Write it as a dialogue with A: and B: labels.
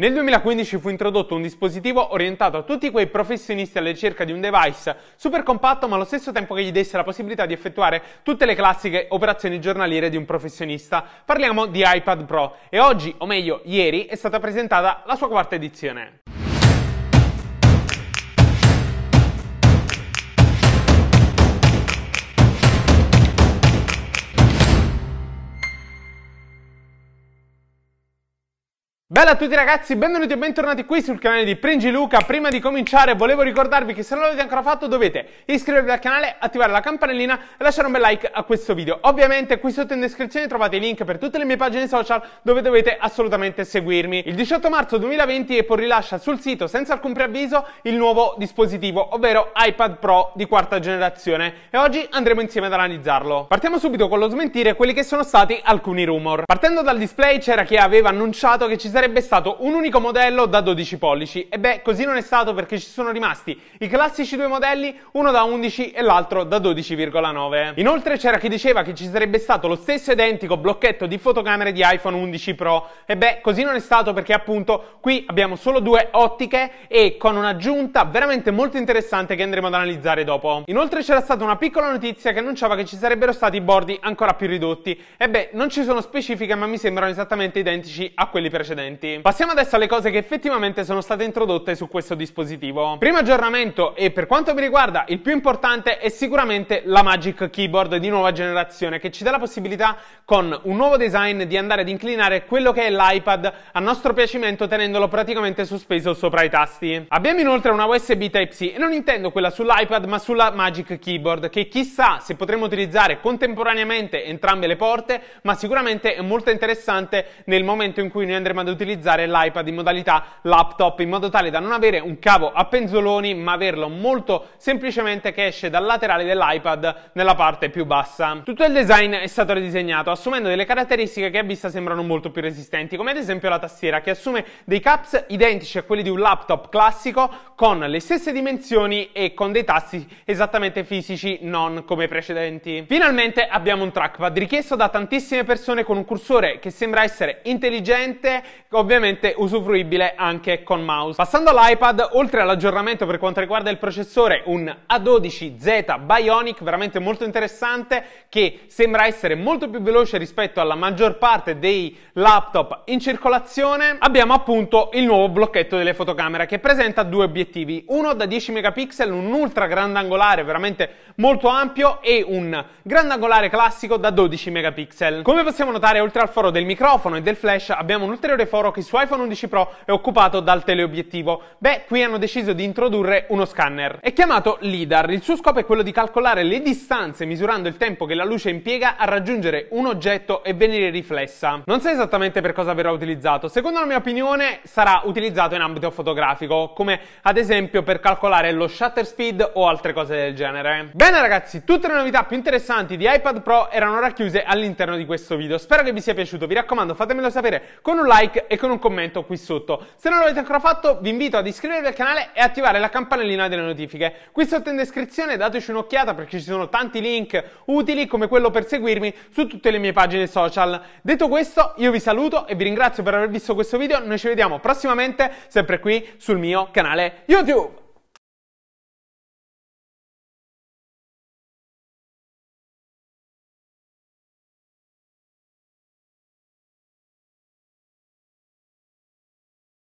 A: Nel 2015 fu introdotto un dispositivo orientato a tutti quei professionisti alla ricerca di un device super compatto ma allo stesso tempo che gli desse la possibilità di effettuare tutte le classiche operazioni giornaliere di un professionista. Parliamo di iPad Pro e oggi, o meglio ieri, è stata presentata la sua quarta edizione. Bella a tutti ragazzi, benvenuti e bentornati qui sul canale di Pringi Luca. Prima di cominciare volevo ricordarvi che se non l'avete ancora fatto dovete iscrivervi al canale, attivare la campanellina e lasciare un bel like a questo video. Ovviamente qui sotto in descrizione trovate i link per tutte le mie pagine social dove dovete assolutamente seguirmi. Il 18 marzo 2020 Apple rilascia sul sito senza alcun preavviso il nuovo dispositivo, ovvero iPad Pro di quarta generazione e oggi andremo insieme ad analizzarlo. Partiamo subito con lo smentire quelli che sono stati alcuni rumor. Partendo dal display c'era chi aveva annunciato che ci sarebbe sarebbe stato un unico modello da 12 pollici. E beh, così non è stato perché ci sono rimasti i classici due modelli, uno da 11 e l'altro da 12,9. Inoltre c'era chi diceva che ci sarebbe stato lo stesso identico blocchetto di fotocamere di iPhone 11 Pro. E beh, così non è stato perché appunto qui abbiamo solo due ottiche e con un'aggiunta veramente molto interessante che andremo ad analizzare dopo. Inoltre c'era stata una piccola notizia che annunciava che ci sarebbero stati bordi ancora più ridotti. E beh, non ci sono specifiche ma mi sembrano esattamente identici a quelli precedenti aggiornamenti. Passiamo adesso alle cose che effettivamente sono state introdotte su questo dispositivo. Primo aggiornamento e per quanto mi riguarda il più importante è sicuramente la Magic Keyboard di nuova generazione che ci dà la possibilità con un nuovo design di andare ad inclinare quello che è l'iPad a nostro piacimento tenendolo praticamente sospeso sopra i tasti. Abbiamo inoltre una USB Type-C e non intendo quella sull'iPad ma sulla Magic Keyboard che chissà se potremo utilizzare contemporaneamente entrambe le porte ma sicuramente è molto interessante nel momento in cui noi andremo ad utilizzare utilizzare l'iPad in modalità laptop in modo tale da non avere un cavo a penzoloni ma averlo molto semplicemente che esce dal laterale dell'iPad nella parte più bassa. Tutto il design è stato ridisegnato assumendo delle caratteristiche che a vista sembrano molto più resistenti come ad esempio la tastiera che assume dei caps identici a quelli di un laptop classico con le stesse dimensioni e con dei tasti esattamente fisici non come precedenti. Finalmente abbiamo un trackpad richiesto da tantissime persone con un cursore che sembra essere intelligente ovviamente usufruibile anche con mouse. Passando all'iPad, oltre all'aggiornamento per quanto riguarda il processore, un A12Z Bionic veramente molto interessante che sembra essere molto più veloce rispetto alla maggior parte dei laptop in circolazione, abbiamo appunto il nuovo blocchetto delle fotocamere che presenta due obiettivi, uno da 10 megapixel, un ultra grandangolare veramente molto ampio e un grandangolare classico da 12 megapixel. Come possiamo notare, oltre al foro del microfono e del flash, abbiamo un ulteriore foro lavoro che su iPhone 11 Pro è occupato dal teleobiettivo. Beh, qui hanno deciso di introdurre uno scanner. È chiamato LIDAR, il suo scopo è quello di calcolare le distanze misurando il tempo che la luce impiega a raggiungere un oggetto e venire riflessa. Non so esattamente per cosa verrà utilizzato, secondo la mia opinione sarà utilizzato in ambito fotografico, come ad esempio per calcolare lo shutter speed o altre cose del genere. Bene ragazzi, tutte le novità più interessanti di iPad Pro erano racchiuse all'interno di questo video, spero che vi sia piaciuto, vi raccomando fatemelo sapere con un like e con un commento qui sotto. Se non l'avete ancora fatto vi invito ad iscrivervi al canale e attivare la campanellina delle notifiche. Qui sotto in descrizione dateci un'occhiata perché ci sono tanti link utili come quello per seguirmi su tutte le mie pagine social. Detto questo io vi saluto e vi ringrazio per aver visto questo video, noi ci vediamo prossimamente sempre qui sul mio canale YouTube.